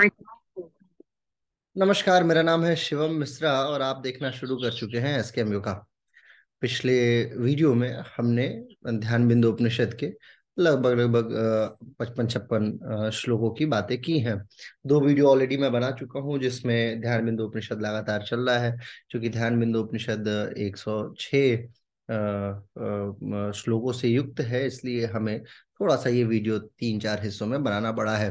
नमस्कार मेरा नाम है शिवम मिश्रा और आप देखना शुरू कर चुके हैं एस के एम का पिछले वीडियो में हमने ध्यान बिंदु उपनिषद के लगभग लगभग पचपन छप्पन श्लोकों की बातें की हैं दो वीडियो ऑलरेडी मैं बना चुका हूँ जिसमें ध्यान बिंदु उपनिषद लगातार चल रहा है क्योंकि ध्यान बिंदु उपनिषद 106 श्लोकों से युक्त है इसलिए हमें थोड़ा सा ये वीडियो तीन चार हिस्सों में बनाना पड़ा है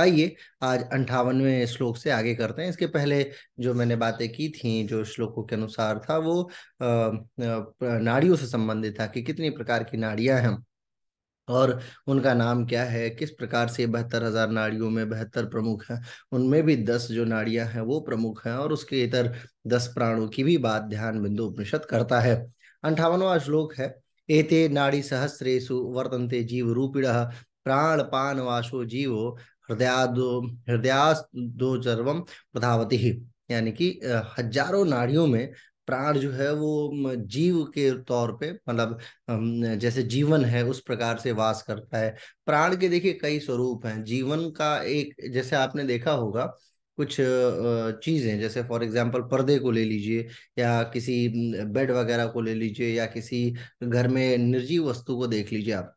आइए आज अंठावनवें श्लोक से आगे करते हैं इसके पहले जो मैंने बातें की थी जो श्लोकों के अनुसार था वो नाड़ियों से संबंधित था कि कितनी प्रकार की नाड़ियां हैं और उनका नाम क्या है किस प्रकार से बहत्तर हजार नाड़ियों में बहत्तर प्रमुख हैं उनमें भी दस जो नाड़ियां हैं वो प्रमुख हैं और उसके इतर दस प्राणों की भी बात ध्यान बिंदु उपनिषद करता है अंठावनवा श्लोक है एते नाड़ी सहस्रेशु वर्तन्ते जीव रूपिण प्राण पान वाशो जीवो हृदयादो हृदयादो चर्वम प्रधावती यानी कि हजारों नाड़ियों में प्राण जो है वो जीव के तौर पे मतलब जैसे जीवन है उस प्रकार से वास करता है प्राण के देखिए कई स्वरूप हैं जीवन का एक जैसे आपने देखा होगा कुछ चीज़ें जैसे फॉर एग्जांपल पर्दे को ले लीजिए या किसी बेड वगैरह को ले लीजिए या किसी घर में निर्जीव वस्तु को देख लीजिए आप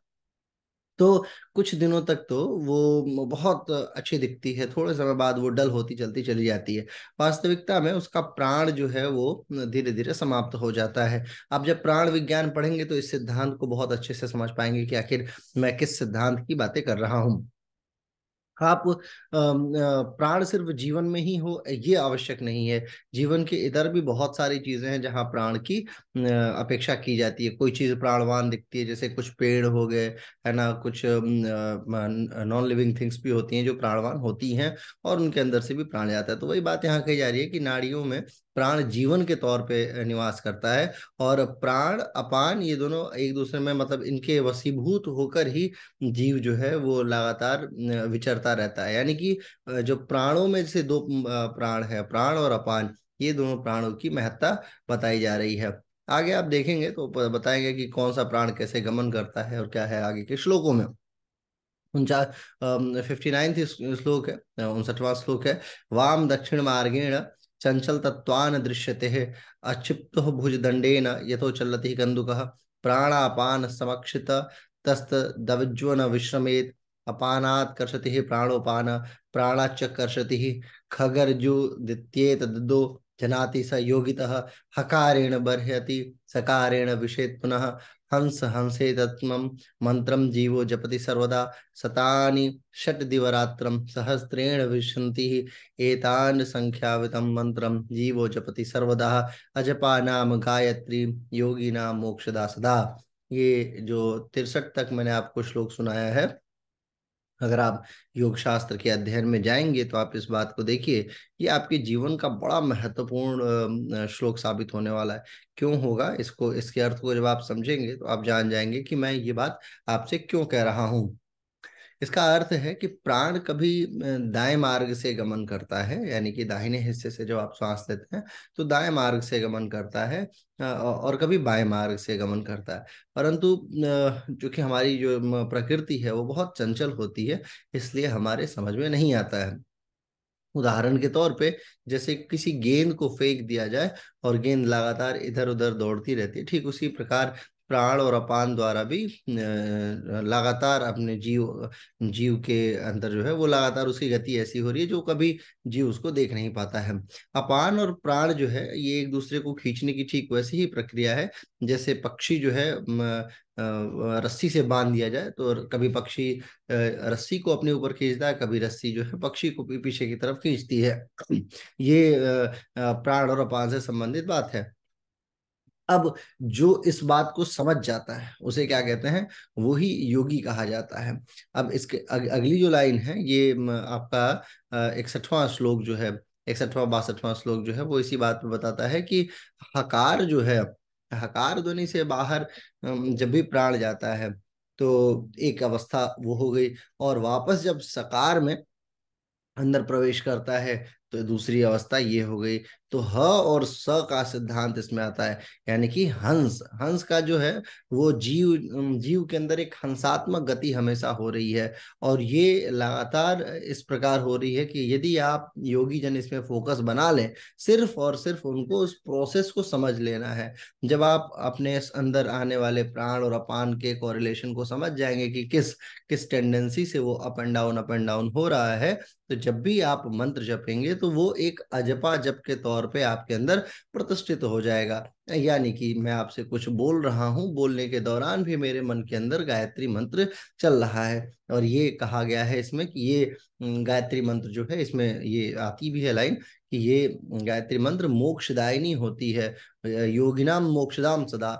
तो कुछ दिनों तक तो वो बहुत अच्छी दिखती है थोड़े समय बाद वो डल होती चलती चली जाती है वास्तविकता में उसका प्राण जो है वो धीरे धीरे समाप्त हो जाता है आप जब प्राण विज्ञान पढ़ेंगे तो इस सिद्धांत को बहुत अच्छे से समझ पाएंगे कि आखिर मैं किस सिद्धांत की बातें कर रहा हूँ आप प्राण सिर्फ जीवन में ही हो ये आवश्यक नहीं है जीवन के इधर भी बहुत सारी चीजें हैं जहाँ प्राण की अपेक्षा की जाती है कोई चीज प्राणवान दिखती है जैसे कुछ पेड़ हो गए है ना कुछ नॉन लिविंग थिंग्स भी होती हैं जो प्राणवान होती हैं और उनके अंदर से भी प्राण जाता है तो वही बात यहाँ कही जा रही है कि नाड़ियों में प्राण जीवन के तौर पे निवास करता है और प्राण अपान ये दोनों एक दूसरे में मतलब इनके वसीभूत होकर ही जीव जो है वो लगातार विचरता रहता है यानी कि जो प्राणों में से दो प्राण है प्राण और अपान ये दोनों प्राणों की महत्ता बताई जा रही है आगे आप देखेंगे तो बताएंगे कि कौन सा प्राण कैसे गमन करता है और क्या है आगे के श्लोकों में उनचास फिफ्टी नाइन्थ श्लोक है उनसठवां श्लोक है वाम दक्षिण मार्गेण चंचल तत्वान दृश्यते अक्षिप्त भुजदंडेन यथो चलति कंदुक प्राणापान समक्षित तस्त दवज्वन विश्रमेत अपानात् कर्षति प्राणोपान प्राणाच कर्षति खगर्जु दित्येत ददो जनाति स योगितः हकारेण बर्हयति सकारेण विषेत् पुनः हंस हंसे तत्म मंत्र जीवो जपति सर्वदा शता षट दिवरात्र सहस्रेण विशंति एतान मंत्र जीवो जपति सर्वदा अजपा नाम गायत्री योगी नाम मोक्षदा सदा ये जो तिरसठ तक मैंने आपको श्लोक सुनाया है अगर आप योग शास्त्र के अध्ययन में जाएंगे तो आप इस बात को देखिए ये आपके जीवन का बड़ा महत्वपूर्ण श्लोक साबित होने वाला है क्यों होगा इसको इसके अर्थ को जब आप समझेंगे तो आप जान जाएंगे कि मैं ये बात आपसे क्यों कह रहा हूं इसका अर्थ है कि प्राण कभी दाएं मार्ग से गमन करता है यानी कि दाहिने हिस्से से जब आप श्वास लेते हैं तो दाएं मार्ग से गमन करता है और कभी बाएं मार्ग से गमन करता है परंतु चूंकि हमारी जो प्रकृति है वो बहुत चंचल होती है इसलिए हमारे समझ में नहीं आता है उदाहरण के तौर पे जैसे किसी गेंद को फेंक दिया जाए और गेंद लगातार इधर उधर दौड़ती रहती है ठीक उसी प्रकार प्राण और अपान द्वारा भी लगातार अपने जीव जीव के अंदर जो है वो लगातार उसकी गति ऐसी हो रही है जो कभी जीव उसको देख नहीं पाता है अपान और प्राण जो है ये एक दूसरे को खींचने की ठीक वैसी ही प्रक्रिया है जैसे पक्षी जो है रस्सी से बांध दिया जाए तो कभी पक्षी रस्सी को अपने ऊपर खींचता है कभी रस्सी जो है पक्षी को पीछे की तरफ खींचती है ये प्राण और अपान से संबंधित बात है अब जो इस बात को समझ जाता है उसे क्या कहते हैं वो ही योगी कहा जाता है अब इसके अग, अगली जो लाइन है ये आपका इकसठवा श्लोक जो है इकसठवा बासठवा श्लोक जो है वो इसी बात में बताता है कि हकार जो है हकार ध्वनि से बाहर जब भी प्राण जाता है तो एक अवस्था वो हो गई और वापस जब सकार में अंदर प्रवेश करता है तो दूसरी अवस्था ये हो गई तो ह और स का सिद्धांत इसमें आता है यानी कि हंस हंस का जो है वो जीव जीव के अंदर एक हंसात्मक गति हमेशा हो रही है और ये लगातार इस प्रकार हो रही है कि यदि आप योगी जन इसमें फोकस बना लें सिर्फ और सिर्फ उनको उस प्रोसेस को समझ लेना है जब आप अपने अंदर आने वाले प्राण और अपान के कोरिलेशन को समझ जाएंगे कि किस किस टेंडेंसी से वो up and down up and down हो रहा है तो जब भी आप मंत्र जपेंगे तो वो एक अजपा जप के तौर तौर पे आपके अंदर प्रतिष्ठित हो जाएगा यानी कि मैं आपसे कुछ बोल रहा हूँ बोलने के दौरान भी मेरे मन के अंदर गायत्री मंत्र चल रहा है और ये कहा गया है इसमें कि ये गायत्री मंत्र जो है इसमें ये आती भी है लाइन कि ये गायत्री मंत्र मोक्षदायिनी होती है योगिनाम मोक्षदाम सदा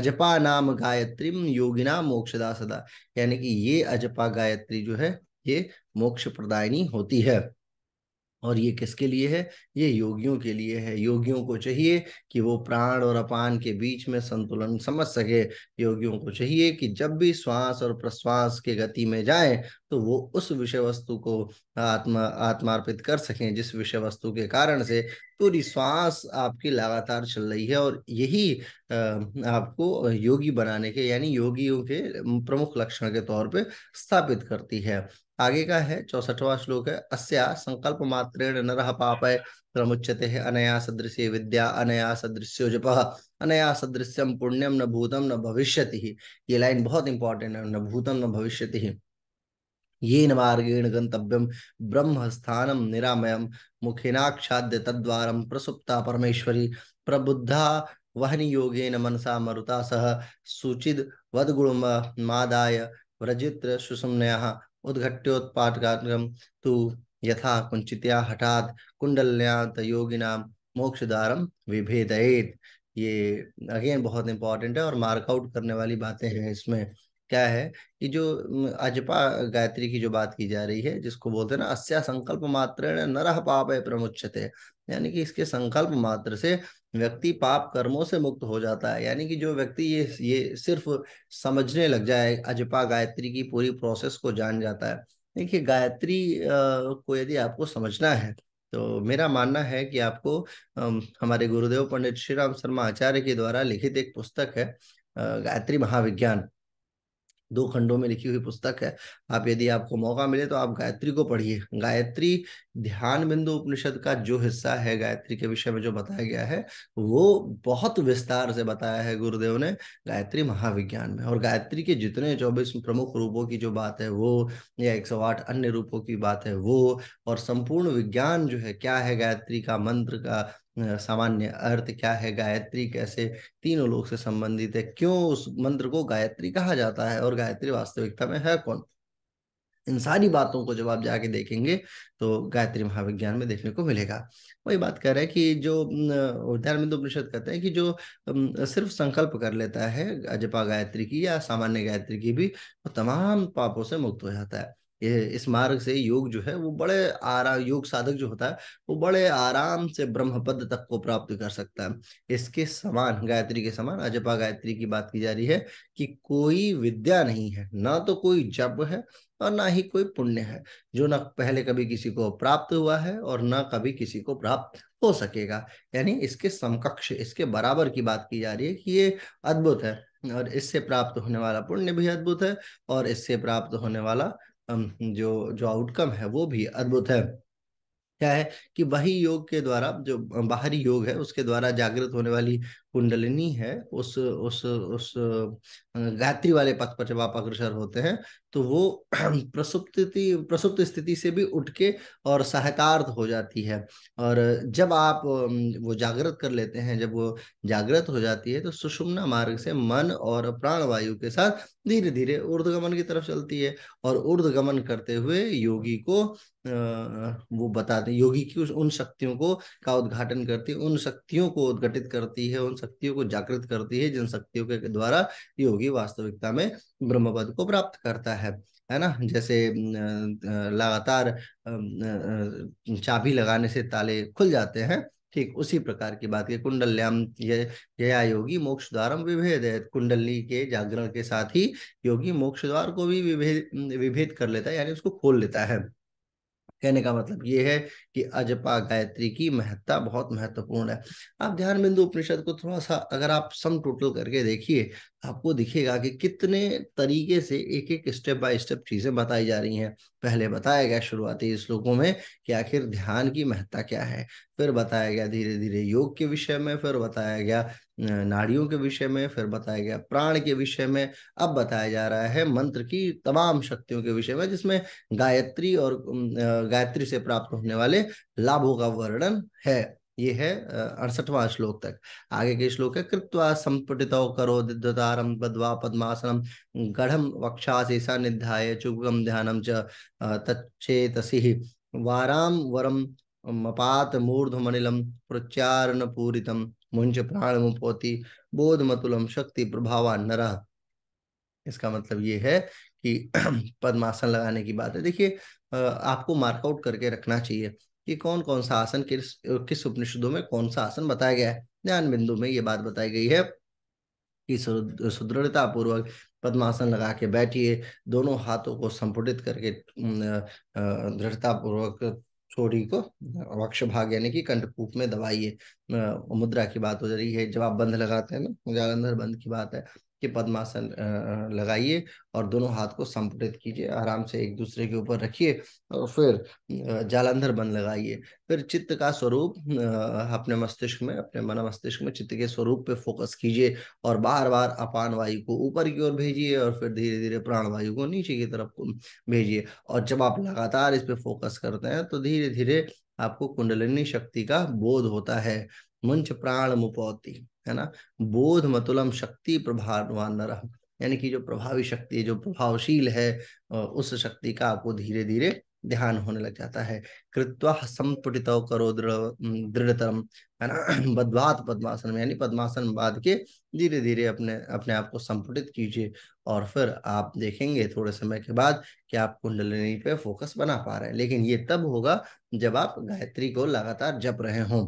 अजपा नाम गायत्री योगिना मोक्षदा सदा यानी कि ये अजपा गायत्री जो है ये मोक्ष प्रदायनी होती है और ये किसके लिए है ये योगियों के लिए है योगियों को चाहिए कि वो प्राण और अपान के बीच में संतुलन समझ सके योगियों को चाहिए कि जब भी श्वास और प्रश्वास के गति में जाए तो वो उस विषय वस्तु को आत्मा आत्मार्पित कर सकें जिस विषय वस्तु के कारण से पूरी श्वास आपकी लगातार चल रही है और यही आपको योगी बनाने के यानी योगियों के प्रमुख लक्षण के तौर पे स्थापित करती है आगे का है चौसठवा श्लोक है अस्या संकल्प मात्रेण पाप है प्रमुचते है अनया सदृशी विद्या अनया सदृश्यो जप अनया सदृश्यम पुण्यम न भूतम न ही ये लाइन बहुत इंपॉर्टेंट है न भूतम न ही ये न मार्गेण गंतव्यम ब्रह्म स्थानम निरामयम मुखिनाक्षाद्य तद्वार प्रसुप्ता परमेश्वरी प्रबुद्धा वहनी न मनसा मरुता सह सूचिद वदगुण मादाय व्रजित्र सुसुमनया उद्घट्योत्पाटकार्गम तु यथा कुंचितया हठात कुंडल्यात योगिनाम मोक्षदारम विभेदयेत ये अगेन बहुत इंपॉर्टेंट है और मार्कआउट करने वाली बातें हैं इसमें क्या है कि जो अजपा गायत्री की जो बात की जा रही है जिसको बोलते हैं ना अस्या संकल्प मात्र नरह पाप पाप प्रमुचते यानी कि इसके संकल्प मात्र से व्यक्ति पाप कर्मों से मुक्त हो जाता है यानी कि जो व्यक्ति ये ये सिर्फ समझने लग जाए अजपा गायत्री की पूरी प्रोसेस को जान जाता है देखिए गायत्री को यदि आपको समझना है तो मेरा मानना है कि आपको हमारे गुरुदेव पंडित श्री राम शर्मा आचार्य के द्वारा लिखित एक पुस्तक है गायत्री महाविज्ञान दो खंडों में लिखी हुई पुस्तक है आप यदि आपको मौका मिले तो आप गायत्री को पढ़िए गायत्री ध्यान बिंदु उपनिषद का जो हिस्सा है गायत्री के विषय में जो बताया गया है वो बहुत विस्तार से बताया है गुरुदेव ने गायत्री महाविज्ञान में और गायत्री के जितने चौबीस प्रमुख रूपों की जो बात है वो या एक सौ आठ अन्य रूपों की बात है वो और संपूर्ण विज्ञान जो है क्या है गायत्री का मंत्र का सामान्य अर्थ क्या है गायत्री कैसे तीनों लोग से संबंधित है क्यों उस मंत्र को गायत्री कहा जाता है और गायत्री वास्तविकता में है कौन इन सारी बातों को जब आप जाके देखेंगे तो गायत्री महाविज्ञान में देखने को मिलेगा वही बात कर रहे हैं कि जो धर्मेंद्र तो उपनिषद कहते हैं कि जो सिर्फ संकल्प कर लेता है अजपा गायत्री की या सामान्य गायत्री की भी वो तमाम पापों से मुक्त हो जाता है ये इस मार्ग से योग जो है वो बड़े आराम योग साधक जो होता है वो बड़े आराम से ब्रह्म पद तक को प्राप्त कर सकता है इसके समान गायत्री के समान अजपा गायत्री की बात की जा रही है कि कोई विद्या नहीं है ना तो कोई जप है और ना ही कोई पुण्य है जो ना पहले कभी किसी को प्राप्त हुआ है और ना कभी किसी को प्राप्त हो सकेगा यानी इसके समकक्ष इसके बराबर की बात की जा रही है कि ये अद्भुत है और इससे प्राप्त होने वाला पुण्य भी अद्भुत है और इससे प्राप्त होने वाला जो जो आउटकम है वो भी अद्भुत है क्या है कि वही योग के द्वारा जो बाहरी योग है उसके द्वारा जागृत होने वाली कुंडलिनी है उस उस उस गायत्री वाले पथ पर जब आप अग्रसर होते हैं तो वो प्रसुप्ति प्रसुप्त स्थिति से भी उठ के और सहायतार्थ हो जाती है और जब आप वो जागृत कर लेते हैं जब वो जागृत हो जाती है तो सुषुम्ना मार्ग से मन और प्राण वायु के साथ धीरे धीरे ऊर्धगमन की तरफ चलती है और ऊर्धगमन करते हुए योगी को वो बताते योगी की उन शक्तियों को का उद्घाटन करती है उन शक्तियों को उद्घटित करती है उन शक्तियों को जागृत करती है जिन शक्तियों के द्वारा योगी वास्तविकता में ब्रह्मपद को प्राप्त करता है है ना जैसे लगातार चाबी लगाने से ताले खुल जाते हैं ठीक उसी प्रकार की बात है कुंडल्याम जया योगी मोक्ष द्वारम विभेद है कुंडली के जागरण के साथ ही योगी मोक्ष द्वार को भी विभेद विभेद कर लेता है यानी उसको खोल लेता है कहने का मतलब ये है कि अजपा गायत्री की महत्ता बहुत महत्वपूर्ण है आप ध्यान बिंदु उपनिषद को थोड़ा सा अगर आप सम टोटल करके देखिए आपको दिखेगा कि कितने तरीके से एक एक स्टेप बाय स्टेप चीजें बताई जा रही हैं पहले बताया गया शुरुआती श्लोकों में कि आखिर ध्यान की महत्ता क्या है फिर बताया गया धीरे धीरे योग के विषय में फिर बताया गया नाड़ियों के विषय में फिर बताया गया प्राण के विषय में अब बताया जा रहा है मंत्र की तमाम शक्तियों के विषय में जिसमें गायत्री और गायत्री से प्राप्त होने वाले लाभों का वर्णन है ये है अड़सठवा श्लोक तक आगे के श्लोक है कृत्वा संपुटित करो दिद्वतारम बद्वा पद्मासनम गढ़म वक्षासी सानिध्याय चुगम ध्यानम च तच्चेतसी वाराम वरम मपात मूर्धमनिलम प्रचारण पूरितम मुंज प्राण मुपोति बोध मतुलम शक्ति प्रभावा नरा इसका मतलब ये है कि पद्मासन लगाने की बात है देखिए आपको मार्कआउट करके रखना चाहिए कि कौन कौन सा आसन किस किस उपनिषदों में कौन सा आसन बताया गया है ज्ञान बिंदु में ये बात बताई गई है कि सुदृढ़ता पूर्वक पद्मासन लगा के बैठिए दोनों हाथों को संपुटित करके दृढ़ता पूर्वक सोरी को भाग यानी कि कंठकूप में दबाइए मुद्रा की बात हो रही है जब आप बंध लगाते हैं ना जालंधर बंध की बात है कि पद्मासन अं, अं, लगाइए और दोनों हाथ को संपुटित कीजिए आराम से एक दूसरे के ऊपर रखिए और फिर अं, जालंधर बन लगाइए फिर चित्त का स्वरूप अपने मस्तिष्क में अपने मन मस्तिष्क में चित्त के स्वरूप पे फोकस कीजिए और बार बार अपान वायु को ऊपर की ओर भेजिए और फिर धीरे धीरे प्राण वायु को नीचे की तरफ भेजिए और जब आप लगातार इस पर फोकस करते हैं तो धीरे धीरे आपको कुंडलिनी शक्ति का बोध होता है मुंश प्राण मुपौती है ना बोध मतुलम शक्ति प्रभावान न यानी कि जो प्रभावी शक्ति जो प्रभावशील है उस शक्ति का आपको धीरे धीरे ध्यान होने लग जाता है कृत्वा संपुटित करो दृढ़तरम है ना बदवात पद्मासन में यानी पद्मासन बाद के धीरे धीरे अपने अपने आप को संपुटित कीजिए और फिर आप देखेंगे थोड़े समय के बाद कि आप कुंडलिनी पे फोकस बना पा रहे हैं लेकिन ये तब होगा जब आप गायत्री को लगातार जप रहे हों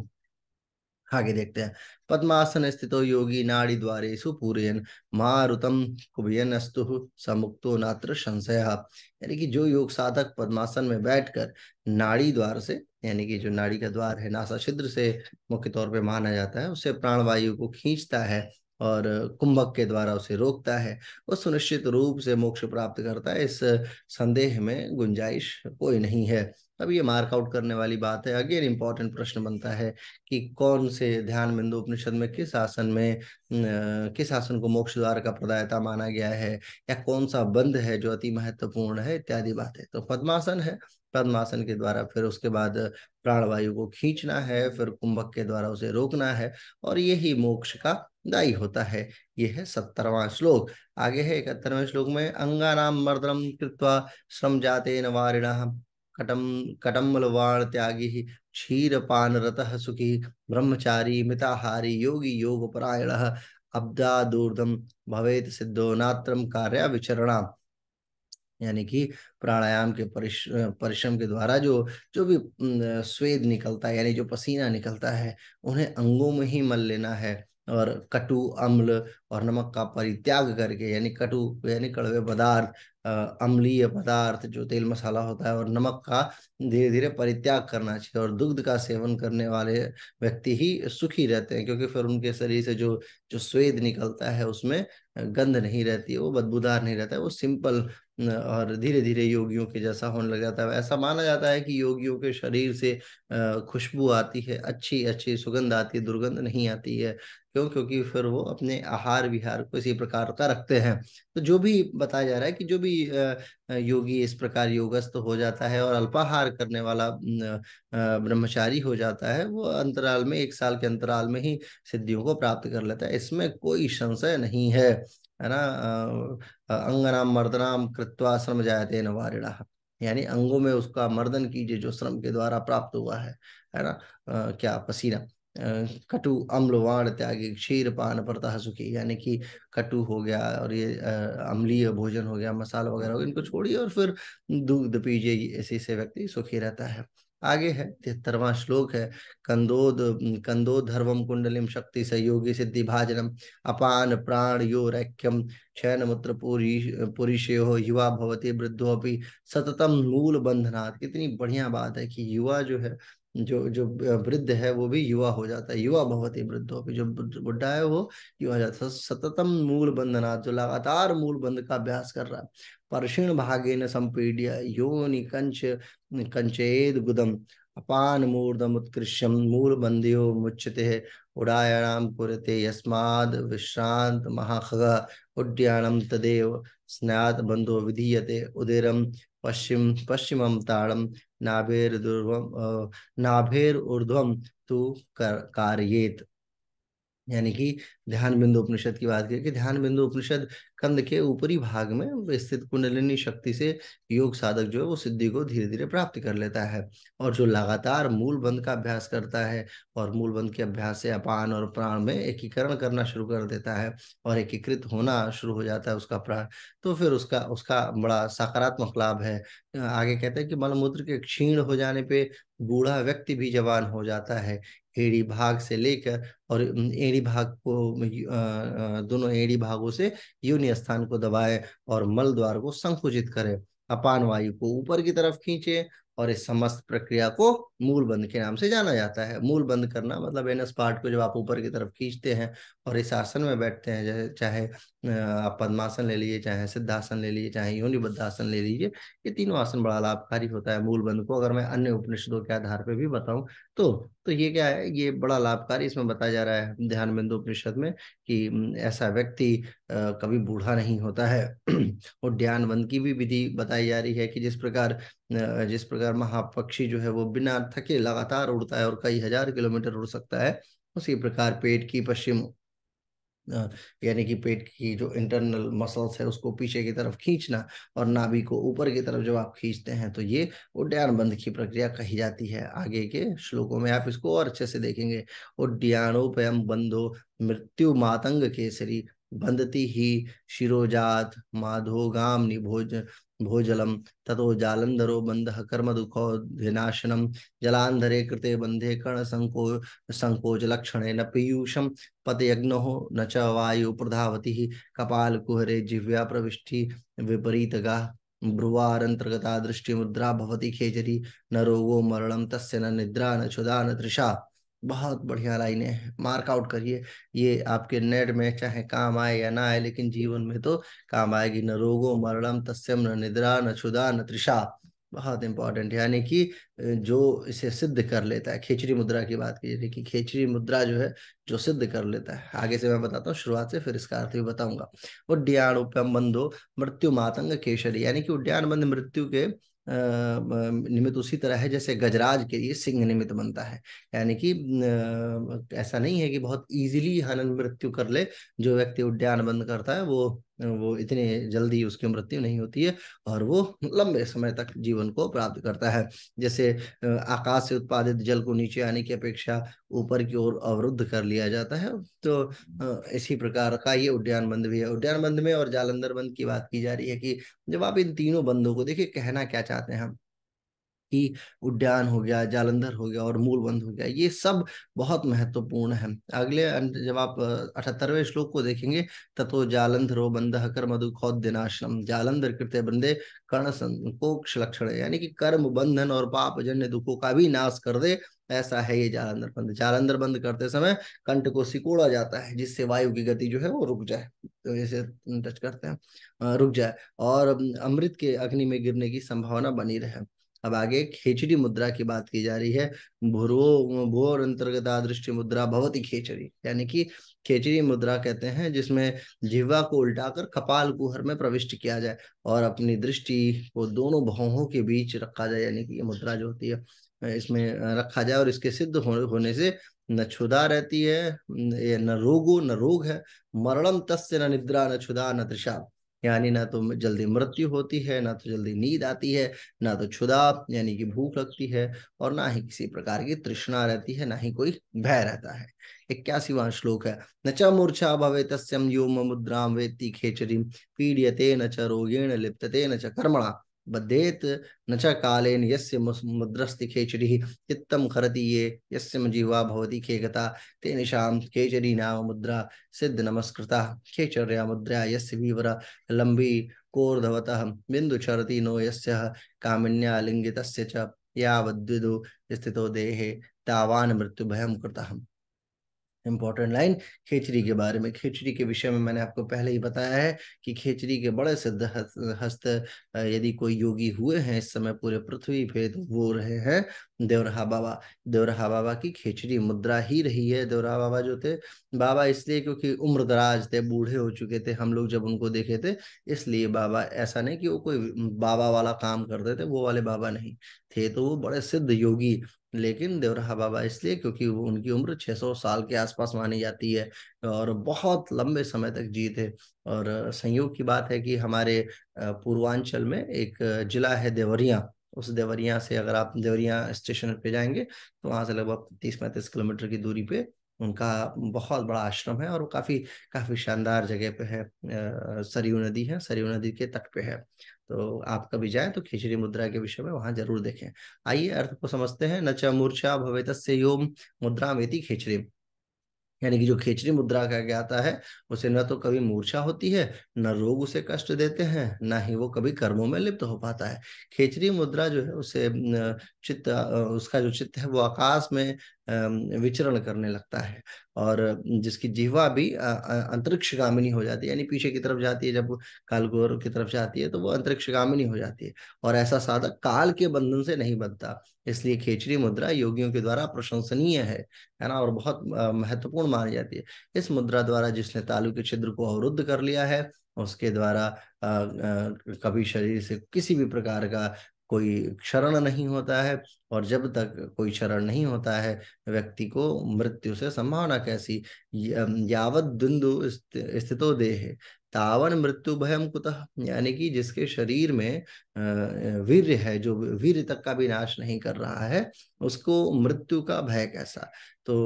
आगे देखते हैं पद्मासन स्थितो योगी नाड़ी द्वारे सुपूरियन मारुतम कुभियन अस्तु समुक्तो नात्र संशय यानी कि जो योग साधक पद्मासन में बैठकर नाड़ी द्वार से यानी कि जो नाड़ी का द्वार है नासा छिद्र से मुख्य तौर पर माना जाता है उससे प्राणवायु को खींचता है और कुंभक के द्वारा उसे रोकता है वो सुनिश्चित रूप से मोक्ष प्राप्त करता है इस संदेह में गुंजाइश कोई नहीं है अब ये मार्कआउट करने वाली बात है अगेन इंपॉर्टेंट प्रश्न बनता है कि कौन से ध्यान बिंदु उपनिषद में किस आसन में किस आसन को मोक्ष द्वार का प्रदायता माना गया है या कौन सा बंध है जो अति महत्वपूर्ण है इत्यादि बातें तो पद्मासन है पद्मासन के द्वारा फिर उसके बाद प्राणवायु को खींचना है फिर कुंभक के द्वारा उसे रोकना है और यही मोक्ष का दायी होता है ये है सत्तरवा श्लोक आगे है इकहत्तरवें श्लोक में अंगानाम मर्दनम कृत्वा श्रम जाते नारिणा कटम कटम्बलवाण त्यागी क्षीरपानरतः सुखी ब्रह्मचारी मिताहारी योगी योगपरायण अब्दादूर्धम भवेत सिद्धो नात्रम कार्य विचरणा यानी कि प्राणायाम के परिश परिश्रम के द्वारा जो जो भी स्वेद निकलता है यानी जो पसीना निकलता है उन्हें अंगों में ही मल लेना है और कटु अम्ल और नमक का परित्याग करके यानी कटु यानी कड़वे पदार्थ अम्लीय पदार्थ जो तेल मसाला होता है और नमक का धीरे धीरे परित्याग करना चाहिए और दुग्ध का सेवन करने वाले व्यक्ति ही सुखी रहते हैं क्योंकि फिर उनके शरीर से जो जो स्वेद निकलता है उसमें गंध नहीं रहती वो बदबूदार नहीं रहता है वो सिंपल और धीरे धीरे योगियों के जैसा होने लग जाता है ऐसा माना जाता है कि योगियों के शरीर से खुशबू आती है अच्छी अच्छी सुगंध आती है दुर्गंध नहीं आती है क्यों क्योंकि फिर वो अपने आहार आहार विहार को इसी प्रकार का रखते हैं तो जो भी बताया जा रहा है कि जो भी योगी इस प्रकार योगस्थ हो जाता है और अल्पाहार करने वाला ब्रह्मचारी हो जाता है वो अंतराल में एक साल के अंतराल में ही सिद्धियों को प्राप्त कर लेता है इसमें कोई संशय नहीं है है ना अंगनाम मर्दनाम कृत्वा श्रम जायते नवारिणा यानी अंगों में उसका मर्दन कीजिए जो श्रम के द्वारा प्राप्त हुआ है है ना आ, क्या पसीना कटु वाण त्यागी क्षीर पान परता सुखी यानी कि कटु हो गया और ये अम्लीय भोजन हो गया मसाला वगैरह हो गया इनको छोड़िए और फिर दूध पीजिए ऐसे से व्यक्ति सुखी रहता है आगे है तिहत्तरवा श्लोक है कंदोद कंदोधर्वम कुंडलिम शक्ति सहयोगी सिद्धि भाजनम अपान प्राण यो रैक्यम शयन मूत्र हो युवा भवती वृद्धो अपनी सततम मूल बंधनात् कितनी बढ़िया बात है कि युवा जो है जो जो वृद्ध है वो भी युवा हो जाता है युवा भवती वृद्ध भी जो बुढ़ा है वो युवा हो जाता है सततम मूल बंधना जो लगातार मूल बंध का अभ्यास कर रहा है परषिण भागे न संपीड्य योनि कंच कंचेद गुदम अपान मूर्धम उत्कृष्यम मूल बंदियो मुच्छते उड़ायाणाम कुरते यस्माद विश्रांत महाखग उड्याणम तदेव स्नात बंधो विधीयते उदेरम पश्चिम पश्चिमम ताड़म नाभेर दुर्वम नाभेर ऊर्ध्वम तू कर, कार्येत यानी कि ध्यान बिंदु उपनिषद की बात करें कि ध्यान बिंदु उपनिषद कंध के ऊपरी भाग में स्थित कुंडलिनी शक्ति से योग साधक जो है वो सिद्धि को धीरे धीरे प्राप्त कर लेता है और जो लगातार मूल बंध का अभ्यास करता है और मूल बंध के अभ्यास से अपान और प्राण में एकीकरण करना शुरू कर देता है और एकीकृत होना शुरू हो जाता है उसका प्राण तो फिर उसका उसका बड़ा सकारात्मक लाभ है आगे कहते हैं कि मलमूत्र के क्षीण हो जाने पर बूढ़ा व्यक्ति भी जवान हो जाता है एड़ी भाग से लेकर और एड़ी भाग को दोनों एड़ी भागों से योनि स्थान को दबाए और मल द्वार को संकुचित करे अपान वायु को ऊपर की तरफ खींचे और इस समस्त प्रक्रिया को मूल बंद के नाम से जाना जाता है मूल बंद करना मतलब एनस पार्ट को जब आप ऊपर की तरफ खींचते हैं और इस आसन में बैठते हैं चाहे आप पद्मासन ले लीजिए चाहे सिद्धासन ले लीजिए चाहे योनिबद्धासन ले लीजिए ये तीनों आसन बड़ा लाभकारी होता है मूल बंध को अगर मैं अन्य उपनिषदों के आधार पर भी बताऊं तो तो ये क्या है ये बड़ा लाभकारी इसमें बताया जा रहा है ध्यान बिंदु उपनिषद में कि ऐसा व्यक्ति कभी बूढ़ा नहीं होता है और ध्यान बंद की भी विधि बताई जा रही है कि जिस प्रकार जिस प्रकार महापक्षी जो है वो बिना थके लगातार उड़ता है और कई हजार किलोमीटर उड़ सकता है उसी प्रकार पेट की पश्चिम यानी कि पेट की जो इंटरनल मसल्स है उसको पीछे की तरफ खींचना और नाभि को ऊपर की तरफ जब आप खींचते हैं तो ये उड्डयन बंद की प्रक्रिया कही जाती है आगे के श्लोकों में आप इसको और अच्छे से देखेंगे उड्डयानोपयम बंधो मृत्यु मातंग केसरी बंदती ही शिरोजात माधोगाम निभोज भोजलम ततो जालंधरो बंधः कर्म दुख विनाशनम जलांधरे कृते बंधे कर्ण संको संकोच लक्षण न पीयूषम हो न च वायु प्रधावती कपाल कुहरे जिव्या प्रविष्टि विपरीत ब्रुवारंतर्गता दृष्टि मुद्रा भवती खेचरी न रोगो मरणम तस् न निद्रा न क्षुदा न तृषा बहुत बढ़िया लाइनें हैं मार्कआउट करिए ये आपके नेट में चाहे काम आए या ना आए लेकिन जीवन में तो काम आएगी न रोगो मरणम तस्म न निद्रा न क्षुदा न त्रिषा बहुत इंपॉर्टेंट यानी कि जो इसे सिद्ध कर लेता है खेचरी मुद्रा की बात कीजिए कि खेचरी मुद्रा जो है जो सिद्ध कर लेता है आगे से मैं बताता हूँ शुरुआत से फिर इसका अर्थ भी बताऊंगा उड्डयान उपम बंधो मृत्यु मातंग केशरी यानी कि उड्डयान बंध मृत्यु के निमित्त उसी तरह है जैसे गजराज के लिए सिंह निमित्त बनता है यानी कि ऐसा नहीं है कि बहुत इजीली हनन मृत्यु कर ले जो व्यक्ति उद्यान बंद करता है वो वो इतने जल्दी उसकी मृत्यु नहीं होती है और वो लंबे समय तक जीवन को प्राप्त करता है जैसे आकाश से उत्पादित जल को नीचे आने की अपेक्षा ऊपर की ओर अवरुद्ध कर लिया जाता है तो इसी प्रकार का ये उद्यान बंद भी है उद्यान बंद में और जालंधर बंद की बात की जा रही है कि जब आप इन तीनों बंदों को देखिए कहना क्या चाहते हैं हम कि उद्यान हो गया जालंधर हो गया और मूलबंध हो गया ये सब बहुत महत्वपूर्ण है अगले अं, जब आप अठहत्तरवें श्लोक को देखेंगे ततो जालंधरो बंद खौद दिनाश्रम जालंधर कृत्य बंदे कर्ण संकोक्ष लक्षण यानी कि कर्म बंधन और पाप जन्य दुखों का भी नाश कर दे ऐसा है ये जालंधर बंद जालंधर बंद करते समय कंठ को सिकोड़ा जाता है जिससे वायु की गति जो है वो रुक जाए तो इसे टच करते हैं रुक जाए और अमृत के अग्नि में गिरने की संभावना बनी रहे अब आगे खेचड़ी मुद्रा की बात की जा रही है भूरो भूर अंतर्गत दृष्टि मुद्रा भवती खेचड़ी यानी कि खेचड़ी मुद्रा कहते हैं जिसमें जिह्वा को उल्टाकर कपाल कुहर में प्रविष्ट किया जाए और अपनी दृष्टि को दोनों भावों के बीच रखा जाए यानी कि ये मुद्रा जो होती है इसमें रखा जाए और इसके सिद्ध होने से न क्षुदा रहती है न रोगो न रोग है मरणम तस् न निद्रा न क्षुदा न त्रिषा यानी ना तो जल्दी मृत्यु होती है ना तो जल्दी नींद आती है ना तो क्षुदा यानी कि भूख लगती है और ना ही किसी प्रकार की तृष्णा रहती है ना ही कोई भय रहता है इक्यासीवा श्लोक है न च मूर्छा भवे तस्म यो मुद्रा वेत्ती खेचरी पीड़ियते न च रोगेण लिप्तते न च कर्मणा बदेत न च कालेन यस्य मुद्रस्ति खेचरी चित्तम खरति ये यस्य मजीवा भवति खेगता ते निशाम खेचरी नाम मुद्रा सिद्ध नमस्कृता खेचर्या मुद्रा यस्य वीवरा लंबी बिंदु बिन्दुचरति नो यस्य कामिन्या लिंगितस्य च यावद्विदु स्थितो देहे तावान तावान् मृत्युभयं कृतः इम्पोर्टेंट लाइन खेचरी के हम्म। बारे में खेचरी के विषय में मैंने आपको पहले ही बताया है कि खेचरी के बड़े सिद्ध हस्त यदि कोई योगी हुए हैं इस समय पूरे पृथ्वी पे तो वो रहे हैं देवरहा बाबा देवरहा बाबा की खिचड़ी मुद्रा ही रही है देवरा बाबा जो थे बाबा इसलिए क्योंकि उम्र दराज थे बूढ़े हो चुके थे हम लोग जब उनको देखे थे इसलिए बाबा ऐसा नहीं कि वो कोई बाबा वाला काम करते थे वो वाले बाबा नहीं थे तो वो बड़े सिद्ध योगी लेकिन देवरहा बाबा इसलिए क्योंकि वो उनकी उम्र 600 साल के आसपास मानी जाती है और बहुत लंबे समय तक जी थे और संयोग की बात है कि हमारे पूर्वांचल में एक जिला है देवरिया उस देवरिया से अगर आप देवरिया स्टेशन पे जाएंगे तो वहां से लगभग तीस पैंतीस किलोमीटर की दूरी पे उनका बहुत बड़ा आश्रम है और वो काफ़ी काफ़ी शानदार जगह पे है सरयू नदी है सरयू नदी के तट पे है तो आप कभी जाए तो खिचड़ी मुद्रा के विषय में वहाँ जरूर देखें आइए अर्थ को समझते हैं नचा मूर्छा भवे योम मुद्रा वेती खिचड़ी यानी कि जो खेचरी मुद्रा कहा जाता है उसे न तो कभी मूर्छा होती है न रोग उसे कष्ट देते हैं न ही वो कभी कर्मों में लिप्त हो पाता है खेचरी मुद्रा जो है उसे चित्त उसका जो चित्त है वो आकाश में विचरण करने लगता है और जिसकी जीवा भी अंतरिक्ष गामिनी हो जाती है यानी पीछे की तरफ जाती है जब कालगोर की तरफ जाती है तो वो अंतरिक्ष गामिनी हो जाती है और ऐसा साधक काल के बंधन से नहीं बनता इसलिए खेचरी मुद्रा योगियों के द्वारा प्रशंसनीय है है ना और बहुत महत्वपूर्ण मानी जाती है इस मुद्रा द्वारा जिसने तालु के छिद्र को अवरुद्ध कर लिया है उसके द्वारा कभी शरीर से किसी भी प्रकार का कोई शरण नहीं होता है और जब तक कोई शरण नहीं होता है व्यक्ति को मृत्यु से संभावना कैसी यावत दुंदु स्थितो देह तावन मृत्यु भयम कुतः यानी कि जिसके शरीर में वीर है जो वीर तक का भी नाश नहीं कर रहा है उसको मृत्यु का भय कैसा तो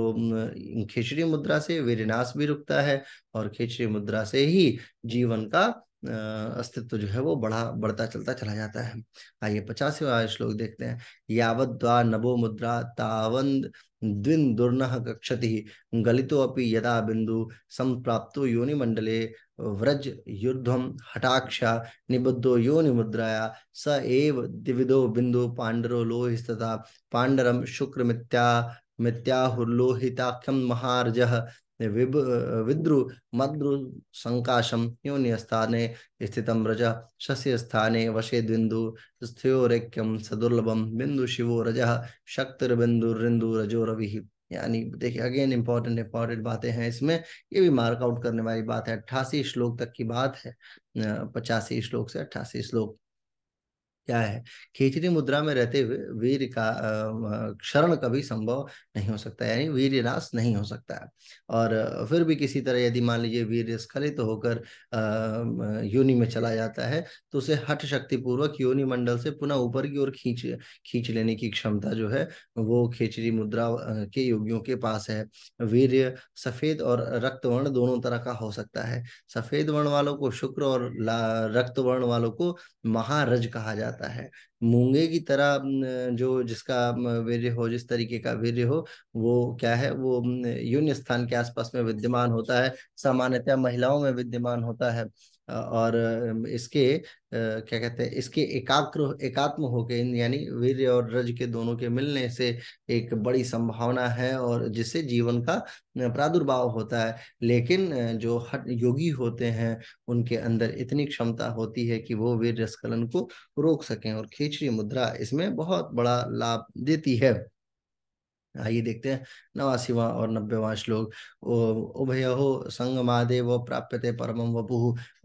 खिचड़ी मुद्रा से वीरनाश भी रुकता है और खिचड़ी मुद्रा से ही जीवन का अस्तित्व जो है वो बढ़ा बढ़ता चलता चला जाता है आइए पचासवा श्लोक देखते हैं यावत द्वा नवो मुद्रा तावंद द्विन दुर्न कक्षति गलितो अपि यदा बिंदु संप्राप्तो योनि मंडले व्रज युद्धम हटाक्ष निबद्धो योनि मुद्राया स एव दिविदो बिंदु पांडरो लोहिस्तथा पांडरम शुक्र मिथ्या मिथ्याहुर्लोहिताख्यम महारज विद्रु मद्रु योनि स्थाने स्थितम रज स्थाने वशे द्विन्दु स्थ्योरेक्यम सदुर्लभम बिंदु शिवो रज बिंदु रिंदु रजो रवि यानी देखिए अगेन इंपॉर्टेंट इंपॉर्टेंट बातें हैं इसमें ये भी मार्कआउट करने वाली बात है अट्ठासी श्लोक तक की बात है पचासी श्लोक से अट्ठासी श्लोक क्या है खेचरी मुद्रा में रहते हुए वीर का क्षरण कभी संभव नहीं हो सकता यानी वीर नाश नहीं हो सकता है और फिर भी किसी तरह यदि मान लीजिए वीर स्खलित तो होकर योनि में चला जाता है तो उसे हठ शक्ति पूर्वक योनि मंडल से पुनः ऊपर की ओर खींच खींच लेने की क्षमता जो है वो खेचरी मुद्रा के योगियों के पास है वीर सफेद और रक्त वर्ण दोनों तरह का हो सकता है सफेद वर्ण वालों को शुक्र और रक्त वर्ण वालों को महारज कहा जाता जाता है मूंगे की तरह जो जिसका वीर्य हो जिस तरीके का वीर्य हो वो क्या है वो यून स्थान के आसपास में विद्यमान होता है सामान्यतः महिलाओं में विद्यमान होता है और इसके क्या कहते हैं इसके एकाग्र एकात्म होके यानी वीर और रज के दोनों के मिलने से एक बड़ी संभावना है और जिससे जीवन का प्रादुर्भाव होता है लेकिन जो हट योगी होते हैं उनके अंदर इतनी क्षमता होती है कि वो वीर स्खलन को रोक सकें और खींचड़ी मुद्रा इसमें बहुत बड़ा लाभ देती है आइए देखते हैं नवासीवा और नब्बेवा श्लोक ओ संग संगमादेव प्राप्यते परम वपु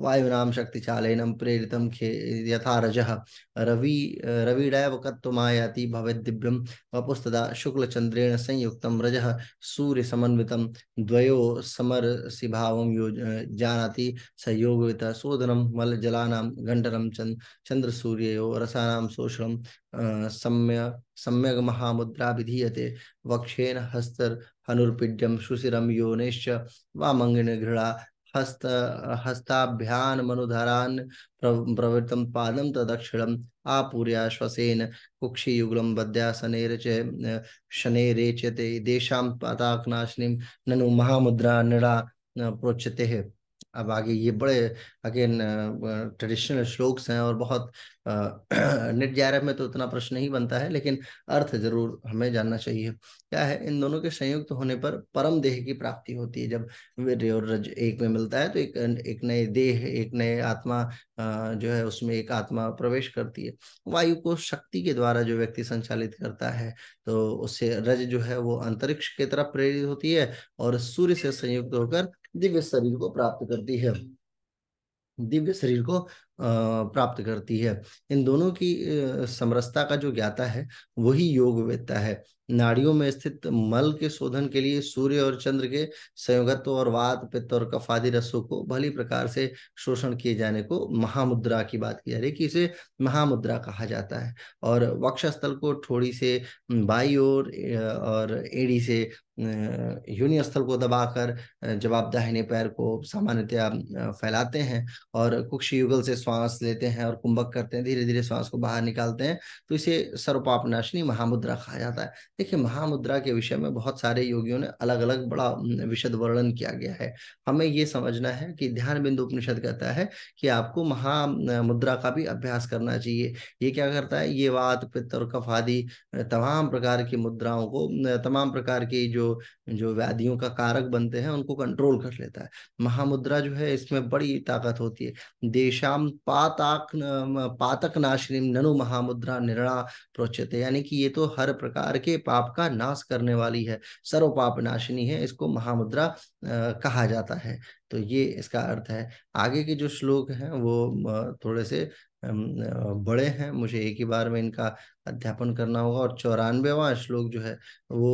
वायुनाम शक्तिचालन प्रेरित खे यथा रज रवि रविडैव कत्वमायाति दिव्यम वपुस्तदा संयुक्त रज सूर्य समन्वित द्वयो सिभाव योज जानाति मल जलाना घंटन चंद चंद्र सूर्य रसानां शोषण सम्य सम्यग् महामुद्रा विधीयते वक्षेन हस्तर् हनुर्पीड्यं सुशिरं योनेश्च घृणा हस्त हस्ताभ्यान् मनुधरान प्रवृत्तं पादं तदक्षिणम् आपूर्य श्वसेन कुक्षियुगलं बद्यासनेरच शनेरेचते देशा पाताकनाशिनीं ननु महामुद्रा निडा प्रोच्यते अब आगे ये बड़े अगेन ट्रेडिशनल श्लोक्स हैं और बहुत निर्जारभ में तो उतना प्रश्न नहीं बनता है लेकिन अर्थ जरूर हमें जानना चाहिए क्या है इन दोनों के संयुक्त तो होने पर परम देह की प्राप्ति होती है जब वीर और रज एक में मिलता है तो एक एक नए देह एक नए आत्मा जो है उसमें एक आत्मा प्रवेश करती है वायु को शक्ति के द्वारा जो व्यक्ति संचालित करता है तो उससे रज जो है वो अंतरिक्ष की तरफ प्रेरित होती है और सूर्य से संयुक्त होकर दिव्य शरीर को प्राप्त करती है दिव्य शरीर को प्राप्त करती है इन दोनों की समरसता का जो ज्ञाता है वही योग वेता है नाड़ियों में स्थित मल के शोधन के लिए सूर्य और चंद्र के संयोगत्व और वात पित्त और कफादि रसों को भली प्रकार से शोषण किए जाने को महामुद्रा की बात की जा रही है कि इसे महामुद्रा कहा जाता है और वक्षस्थल को थोड़ी से बाई ओर और एड़ी से योनि स्थल को दबाकर जब आप दाहिने पैर को सामान्यतया फैलाते हैं और कुक्ष युगल से श्वास लेते हैं और कुंभक करते हैं धीरे धीरे श्वास को बाहर निकालते हैं तो इसे सर्वपापनाशनी महामुद्रा कहा जाता है देखिए महामुद्रा के विषय में बहुत सारे योगियों ने अलग अलग बड़ा विशद वर्णन किया गया है हमें ये समझना है कि ध्यान बिंदु उपनिषद कहता है कि आपको महामुद्रा का भी अभ्यास करना चाहिए ये क्या करता है ये वात पित्त और कफ आदि तमाम प्रकार की मुद्राओं को तमाम प्रकार की जो जो व्याधियों का कारक बनते हैं उनको कंट्रोल कर लेता है महामुद्रा जो है इसमें बड़ी ताकत होती है देशाम पाताक पातक ननु महामुद्रा निर्णा प्रोचित यानी कि ये तो हर प्रकार के पाप का नाश करने वाली है सर्व पाप नाशिनी है इसको महामुद्रा कहा जाता है तो ये इसका अर्थ है आगे के जो श्लोक हैं वो थोड़े से बड़े हैं मुझे एक ही बार में इनका अध्यापन करना होगा और चौरानवेवा श्लोक जो है वो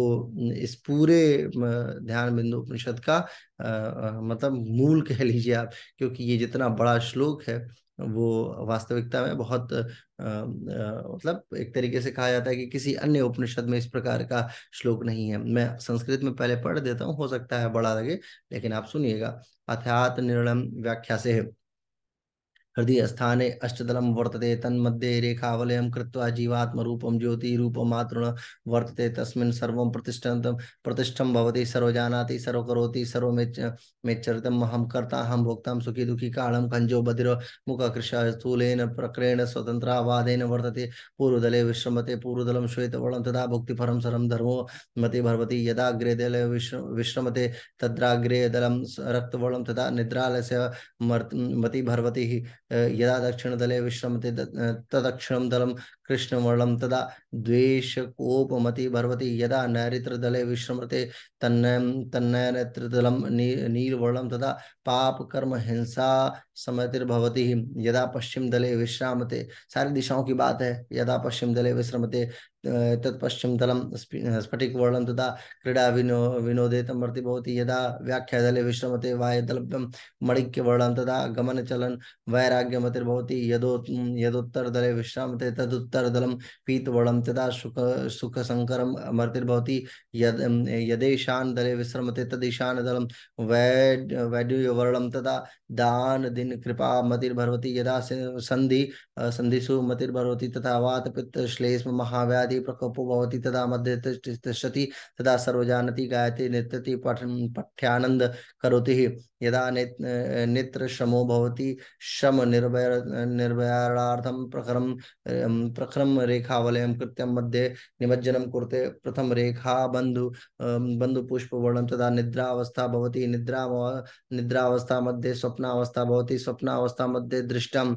इस पूरे ध्यान बिंदु उपनिषद का मतलब मूल कह लीजिए आप क्योंकि ये जितना बड़ा श्लोक है वो वास्तविकता में बहुत मतलब एक तरीके से कहा जाता है कि किसी अन्य उपनिषद में इस प्रकार का श्लोक नहीं है मैं संस्कृत में पहले पढ़ देता हूँ हो सकता है बड़ा लगे लेकिन आप सुनिएगा अथात निर्णय व्याख्या से हृदय स्थाने अष्टदलम वर्तते तन्मध्ये रेखावलयम कृत्वा जीवात्म रूपम ज्योति रूपमातृण वर्तते तस्मिन् सर्वं प्रतिष्ठत प्रतिष्ठम भवति सर्व जानाति सर्व करोति सर्व मेच मेच्चरितम अहम कर्ता अहम भोक्ता सुखी दुखी कालम खंजो बधिर मुख कृष स्थूलेन प्रक्रेण स्वतंत्रावादेन वर्तते पूर्वदले विश्रमते पूर्वदलम श्वेत वर्णम तदा परम सरम धर्मो मते भरवती यदाग्रे दल विश्रमते तद्राग्रे दलम रक्तवर्णम तथा निद्रालय मति भरवती यदा दक्षिणतले विश्रमते तदक्षिणं दलं कृष्णवर्णम तदा द्वेषकोपमति भरवती यदा दले विश्रमते तन्नय दलम नी नीलवर्णं तदा पापकर्म हिंसा समतिर्भवति यदा पश्चिम दले विश्रामते सारी दिशाओं की बात है यदा पश्चिम दले विश्रमते तत्पश्चिम दलम स्फटिक वर्णम तथा क्रीडा विनो विनोदे तमृति भवति यदा व्याख्यादले विश्रमते वायुदलभ्यम मणिक्य वर्णम तथा गमन चलन मतिर्भवती यदो यदोत्तर दले विश्रामते तदुत्तर उत्तरदलं पीतवलं तथा सुख सुख शंकर सुखसङ्करम् अमर्तिर्भवति यद् अं, यदेशानदले विश्रमते दलम वैड वैड्यूयवर्णं तथा दान दिन कृपा मतिर्भवति यदा संधि सन्धिषु मतिर्भवति तथा वात पित्त श्लेष्म महाव्याधि प्रकोपो भवति तदा मध्य तिष्ठति तदा सर्वजानति गायते नृत्यति पठन पठ्यानंद करोति यदा नेत्र श्रमो भवति श्रम निर्भय निर्भयार्थम प्रखरं अं, प्रखरं प्रथम रेखावलयं कृत्य मध्ये निमज्जनं कुरुते प्रथम रेखा बंधु अं, बन्धुपुष्पवर्णं तदा निद्रावस्था भवति निद्रा निद्रावस्था मध्ये स्वप्नावस्था भवति स्वप्नावस्था मध्ये दृष्टं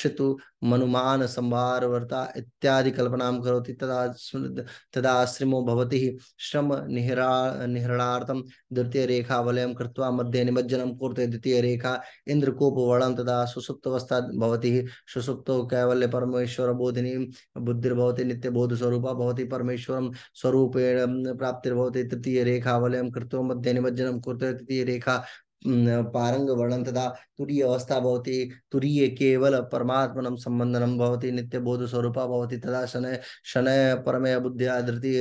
शितु मनुमान संभार वर्ता इत्यादि कल्पनां करोति तदा तदा श्रमो भवति श्रम निहरा निहरणार्थं द्वितीयरेखावलयं कृत्वा मध्ये निमज्जनं कुरुते द्वितीयरेखा इन्द्रकोपवर्णं तदा सुसुप्तवस्था भवति सुसुप्तो कैवल्य परमेश्वर बोधिनी बुद्धिर्भवती नित्य बोध स्वरूप भवती परमेश्वर स्वरूप प्राप्तिर्भवते तृतीय रेखा वलयम कृत मध्य निमज्जनम कृत तृतीय रेखा पारंग वर्णन तथा तुरीय अवस्था भवती तुरीय केवल परमात्मनम संबंधनम भवती नित्य बोध स्वरूप भवती तथा शनय शनय परमय बुद्धिया धृती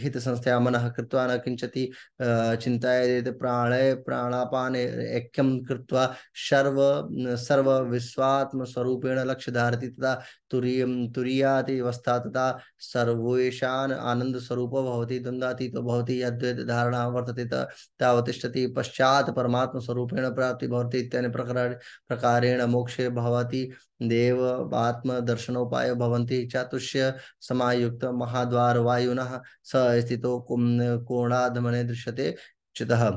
घित संस्था मन कृत्वा न किंचति चिंतायेत प्राणय प्राणापान ऐक्यम कृत्वा सर्व सर्व विश्वात्म स्वरूपेण लक्ष्य धारती तथा तुरीयम तुरीयातिवस्था तथा सर्वेशान आनंद स्वरूप भवती द्वंद्वाती तो भवती अद्वैत धारणा वर्तते तावतिष्ठति पश्चात परमात्म स्वरूपेण प्राप्ति होती इतने प्रकार प्रकारेण मोक्षे भवति देव आत्म दर्शनोपाय भवन्ति चातुष्य समायुक्त महाद्वार वायुनः स स्थितो कोणाधमने दृश्यते चितः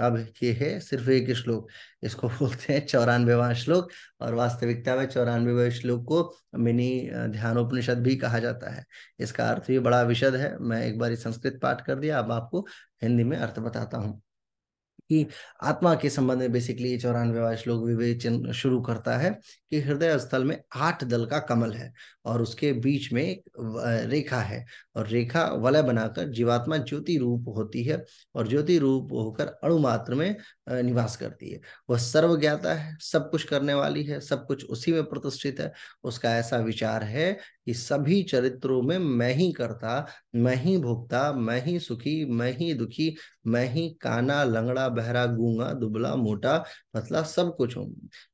अब ये है सिर्फ एक श्लोक इसको बोलते हैं चौरानवेवा श्लोक और वास्तविकता में चौरानवेवा श्लोक को मिनी ध्यानोपनिषद भी कहा जाता है इसका अर्थ भी बड़ा विशद है मैं एक बार संस्कृत पाठ कर दिया अब आपको हिंदी में अर्थ बताता हूँ कि आत्मा के संबंध में बेसिकली चौरानवेवा श्लोक विवेचन शुरू करता है कि हृदय स्थल में आठ दल का कमल है और उसके बीच में एक रेखा है और रेखा वलय बनाकर जीवात्मा ज्योति रूप होती है और ज्योति रूप होकर अणुमात्र में निवास करती है वह सर्वज्ञाता है सब कुछ करने वाली है सब कुछ उसी में प्रतिष्ठित है उसका ऐसा विचार है कि सभी चरित्रों में मैं ही करता मैं ही भोगता मैं ही सुखी मैं ही दुखी मैं ही काना लंगड़ा बहरा गूंगा दुबला मोटा पतला सब कुछ हूं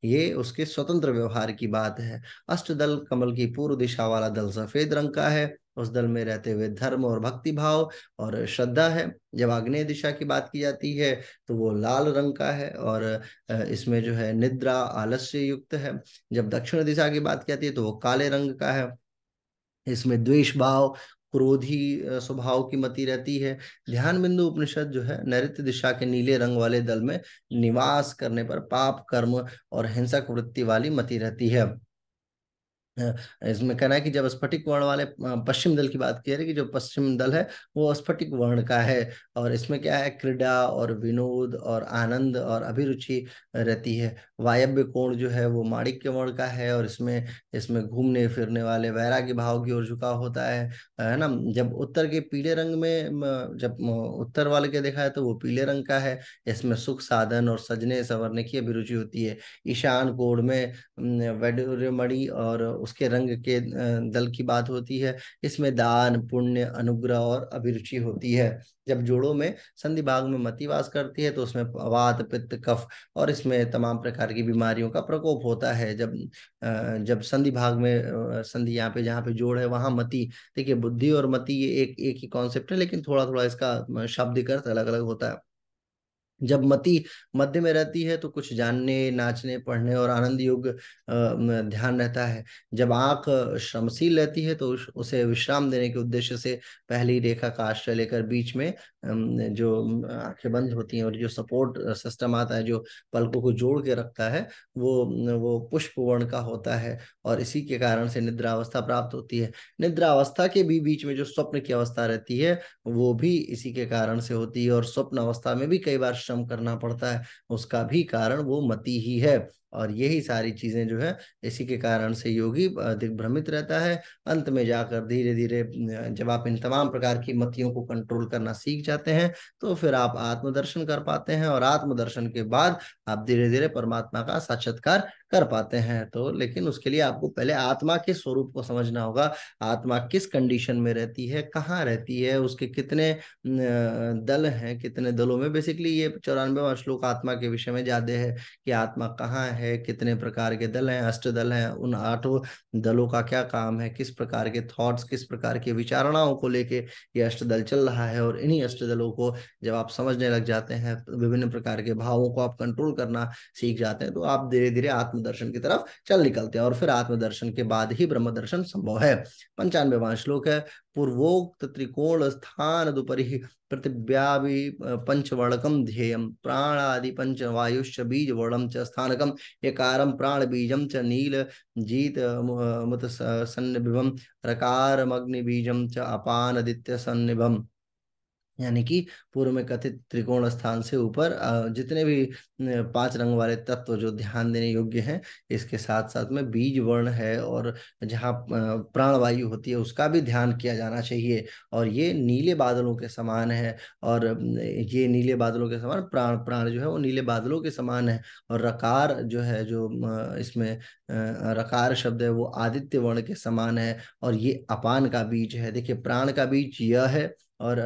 ये उसके स्वतंत्र व्यवहार की बात है अष्टदल कमल की पूर्व दिशा वाला दल सफेद रंग का है उस दल में रहते हुए धर्म और भक्ति भाव और श्रद्धा है जब आग्नेय दिशा की बात की जाती है तो वो लाल रंग का है और इसमें जो है निद्रा आलस्य युक्त है जब दक्षिण दिशा की बात की जाती है तो वो काले रंग का है इसमें द्वेष भाव क्रोधी स्वभाव की मति रहती है ध्यान बिंदु उपनिषद जो है नृत्य दिशा के नीले रंग वाले दल में निवास करने पर पाप कर्म और हिंसक वृत्ति वाली मति रहती है इसमें कहना है कि जब स्फटिक वर्ण वाले पश्चिम दल की बात की जा है कि जो पश्चिम दल है वो स्फटिक वर्ण का है और इसमें क्या है क्रीडा और विनोद और आनंद और अभिरुचि रहती है वायव्य कोण जो है वो माणिक के वर्ण का है और इसमें इसमें घूमने फिरने वाले वैराग्य भाव की ओर झुकाव होता है है ना जब उत्तर के पीले रंग में जब उत्तर वाले के देखा है तो वो पीले रंग का है इसमें सुख साधन और सजने संवरने की अभिरुचि होती है ईशान कोण में वैडमणि और उसके रंग के दल की बात होती है इसमें दान पुण्य अनुग्रह और अभिरुचि होती है जब जोड़ों में संधि भाग में मतिवास करती है तो उसमें वात पित्त कफ और इसमें तमाम प्रकार की बीमारियों का प्रकोप होता है जब जब संधि भाग में संधि यहाँ पे जहाँ पे जोड़ है वहां मति देखिए बुद्धि और मति ये एक एक ही कॉन्सेप्ट है लेकिन थोड़ा थोड़ा इसका शब्द अर्थ अलग अलग होता है जब मति मध्य में रहती है तो कुछ जानने नाचने पढ़ने और आनंद योग ध्यान रहता है जब आंख श्रमशील रहती है तो उसे विश्राम देने के उद्देश्य से पहली रेखा का आश्रय लेकर बीच में जो आंखें बंद होती हैं और जो सपोर्ट सिस्टम आता है जो पलकों को जोड़ के रखता है वो वो पुष्प वर्ण का होता है और इसी के कारण से निद्रा अवस्था प्राप्त होती है निद्रा अवस्था के भी बीच में जो स्वप्न की अवस्था रहती है वो भी इसी के कारण से होती है और स्वप्न अवस्था में भी कई बार श्रम करना पड़ता है उसका भी कारण वो मती ही है और यही सारी चीज़ें जो है इसी के कारण से योगी दिग्भ्रमित रहता है अंत में जाकर धीरे धीरे जब आप इन तमाम प्रकार की मतियों को कंट्रोल करना सीख जाते हैं तो फिर आप आत्मदर्शन कर पाते हैं और आत्मदर्शन के बाद आप धीरे धीरे परमात्मा का साक्षात्कार कर पाते हैं तो लेकिन उसके लिए आपको पहले आत्मा के स्वरूप को समझना होगा आत्मा किस कंडीशन में रहती है कहाँ रहती है उसके कितने दल हैं कितने दलों में बेसिकली ये चौरानवे श्लोक आत्मा के विषय में ज्यादा है कि आत्मा कहाँ है कितने प्रकार के दल हैं अष्ट दल हैं उन आठों दलों का क्या काम है किस प्रकार के थॉट्स किस प्रकार की विचारणाओं को लेके ये अष्ट दल चल रहा है और इन्हीं अष्ट दलों को जब आप समझने लग जाते हैं विभिन्न प्रकार के भावों को आप कंट्रोल करना सीख जाते हैं तो आप धीरे धीरे आत्मा आत्मदर्शन की तरफ चल निकलते हैं और फिर आत्मदर्शन के बाद ही ब्रह्म दर्शन संभव है पंचानवेवा श्लोक है पूर्वोक्त त्रिकोण स्थान दुपरी प्रतिव्यापी पंचवर्णकम ध्येयम प्राण आदि पंचवायुश्च बीज वर्णम च स्थानकम यकारम प्राण बीजम च नील जीत मुत सन्निभम रकार अग्नि बीजम च अपान आदित्य सन्निभम यानी कि पूर्व में कथित त्रिकोण स्थान से ऊपर जितने भी पांच रंग वाले तत्व जो ध्यान देने योग्य हैं इसके साथ साथ में बीज वर्ण है और जहाँ प्राणवायु होती है उसका भी ध्यान किया जाना चाहिए और ये नीले बादलों के समान है और ये नीले बादलों के समान प्राण प्राण जो है वो नीले बादलों के समान है और रकार जो है जो इसमें रकार शब्द है वो आदित्य वर्ण के समान है और ये अपान का बीज है देखिए प्राण का बीज यह है और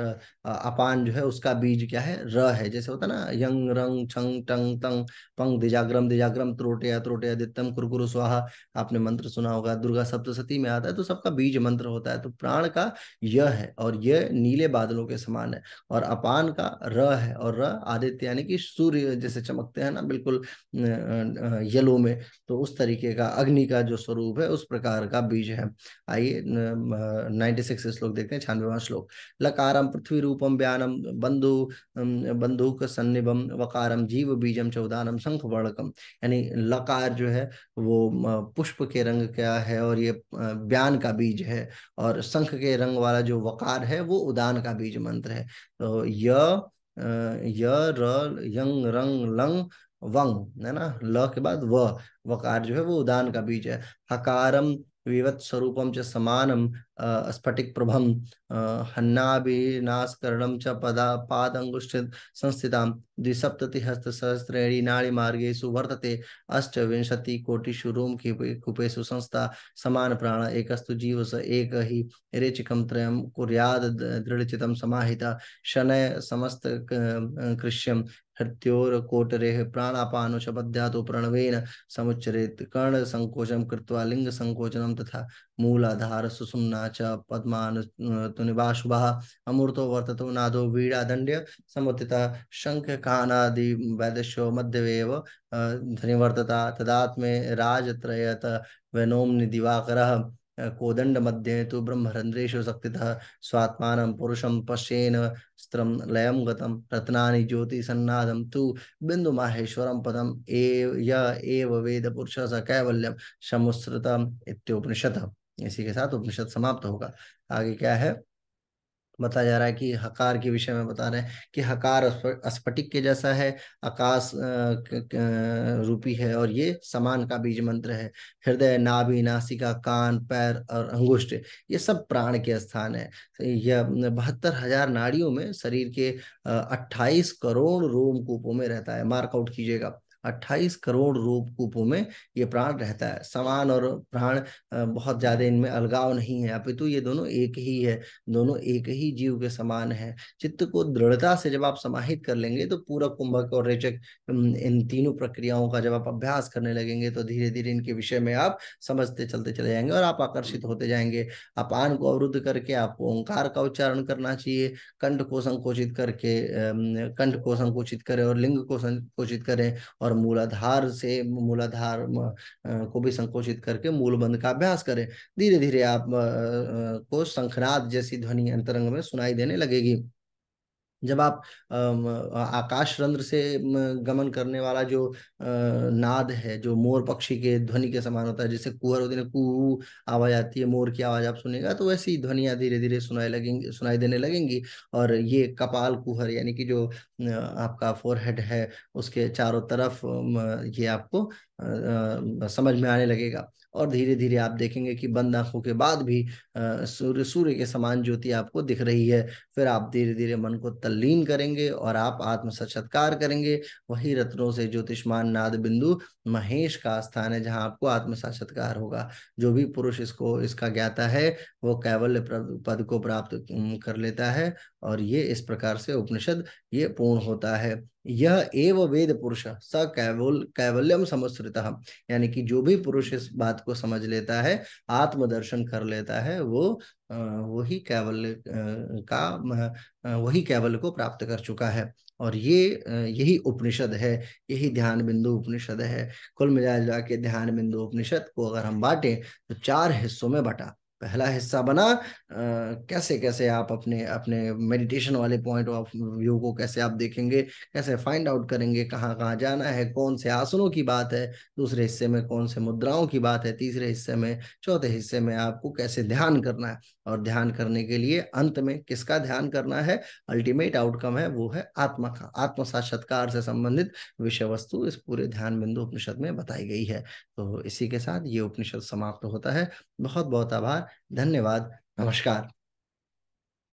अपान जो है उसका बीज क्या है र है जैसे होता ना यंग रंग छंग टंग तंग पंग दिजाग्रम दिजाग्रम त्रोटे त्रोटया दित्तम कुरकुरु स्वाहा आपने मंत्र सुना होगा दुर्गा सप्तशती में आता है तो सबका बीज मंत्र होता है तो प्राण का य है और यह नीले बादलों के समान है और अपान का र है और र आदित्य यानी कि सूर्य जैसे चमकते हैं ना बिल्कुल येलो में तो उस तरीके का अग्नि का जो स्वरूप है उस प्रकार का बीज है आइए नाइनटी सिक्स श्लोक देखते हैं छियानवेवा श्लोक लका वकार पृथ्वी रूपम व्यानम बंधु अं, बंधुक सन्निभम वकारम जीव बीजम चौदानम शंख वर्णकम यानी लकार जो है वो पुष्प के रंग का है और ये व्यान का बीज है और शंख के रंग वाला जो वकार है वो उदान का बीज मंत्र है तो य य र यंग रंग लंग वंग है ना ल के बाद व वकार जो है वो उदान का बीज है हकारम विवत् स्वरूपम च समानम स्फटिक प्रभम हन्ना भी नाश करणम च पदा पाद अंगुष्ठ पादंगुष्ठ द्विसप्तति हस्त सहस्त्रेणी नाड़ी मार्गे सुवर्तते अष्ट विंशति कोटि शुरूम की कुपेशु संस्था समान प्राण एकस्तु जीव स एक ही रेचिकम त्रयम कुर्याद दृढ़चितम समाहिता शनय समस्त कृष्यम हृत्योरकोटरे प्राणापानुशपद्यातु प्रणवेन समुच्चरेत् कर्णसङ्कोचं कृत्वा संकोचनम तथा मूलाधार सुसुमना च पद्मान पद्मानुतुनिवाशुभः अमूर्तो वर्ततो नादो वीडा शंख कानादि शङ्खकानादिवैदश्यो मध्यवेव ध्वनिवर्तता तदात्मे राजत्रयत वैनोम्नि दिवाकरः कोदंड मध्य तो ब्रह्मरंध्रेशु शक्ति स्वात्मा पुरुषम पश्येन स्त्र लयम गतम रत्नानि ज्योति सन्नादम तु बिंदु माहेश्वरम पदम एव एव वेद पुरुष स कैवल्यम समुश्रितम इतोपनिषद इसी के साथ उपनिषद समाप्त होगा आगे क्या है बताया जा रहा है कि हकार के विषय में बता रहे हैं कि हकार स्फटिक के जैसा है आकाश रूपी है और ये समान का बीज मंत्र है हृदय नाभि नासिका कान पैर और अंगुष्ठ ये सब प्राण के स्थान है यह बहत्तर हजार नाड़ियों में शरीर के अट्ठाईस करोड़ रोम कूपों में रहता है मार्कआउट कीजिएगा अट्ठाईस करोड़ रूप कूपों में ये प्राण रहता है समान और प्राण बहुत ज्यादा इनमें अलगाव नहीं है अपितु ये दोनों एक ही है दोनों एक ही जीव के समान है चित्त को दृढ़ता से जब आप समाहित कर लेंगे तो पूरा कुंभक और रेचक इन तीनों प्रक्रियाओं का जब आप अभ्यास करने लगेंगे तो धीरे धीरे इनके विषय में आप समझते चलते चले जाएंगे और आप आकर्षित होते जाएंगे अपान को अवरुद्ध करके आपको ओंकार का उच्चारण करना चाहिए कंठ को संकोचित करके कंठ को संकोचित करें और लिंग को संकोचित करें और और मूलाधार से मूलाधार को भी संकोचित करके मूलबंद का अभ्यास करें धीरे धीरे आप को शंखनाद जैसी ध्वनि अंतरंग में सुनाई देने लगेगी जब आप आकाश रंध्र से गमन करने वाला जो नाद है जो मोर पक्षी के ध्वनि के समान होता है जैसे कुहर होती है कू आवाज आती है मोर की आवाज आप सुनेगा तो वैसी ध्वनिया धीरे धीरे सुनाई लगेंगी सुनाई देने लगेंगी और ये कपाल कुहर यानी कि जो आपका फोरहेड है उसके चारों तरफ ये आपको समझ में आने लगेगा और धीरे धीरे आप देखेंगे कि बंद आंखों के बाद भी सूर्य सूर्य के समान ज्योति आपको दिख रही है फिर आप धीरे धीरे मन को तल्लीन करेंगे और आप आत्म साक्षात्कार करेंगे वही रत्नों से ज्योतिषमान नाद बिंदु महेश का स्थान है जहाँ आपको आत्म साक्षात्कार होगा जो भी पुरुष इसको इसका ज्ञाता है वो कैवल्य पद को प्राप्त कर लेता है और ये इस प्रकार से उपनिषद ये पूर्ण होता है यह एव वेद पुरुष स कैवल कैवल्यम समस्त यानी कि जो भी पुरुष इस बात को समझ लेता है आत्मदर्शन कर लेता है वो वही कैवल्य का वही कैवल्य को प्राप्त कर चुका है और ये यही उपनिषद है यही ध्यान बिंदु उपनिषद है कुल मिला के ध्यान बिंदु उपनिषद को अगर हम बांटें तो चार हिस्सों में बटा पहला हिस्सा बना आ, कैसे कैसे आप अपने अपने मेडिटेशन वाले पॉइंट ऑफ व्यू को कैसे आप देखेंगे कैसे फाइंड आउट करेंगे कहाँ कहाँ जाना है कौन से आसनों की बात है दूसरे हिस्से में कौन से मुद्राओं की बात है तीसरे हिस्से में चौथे हिस्से में आपको कैसे ध्यान करना है और ध्यान करने के लिए अंत में किसका ध्यान करना है अल्टीमेट आउटकम है वो है आत्मा का आत्म साक्षात्कार से संबंधित विषय वस्तु इस पूरे ध्यान बिंदु उपनिषद में बताई गई है तो इसी के साथ ये उपनिषद समाप्त होता है बहुत बहुत आभार धन्यवाद नमस्कार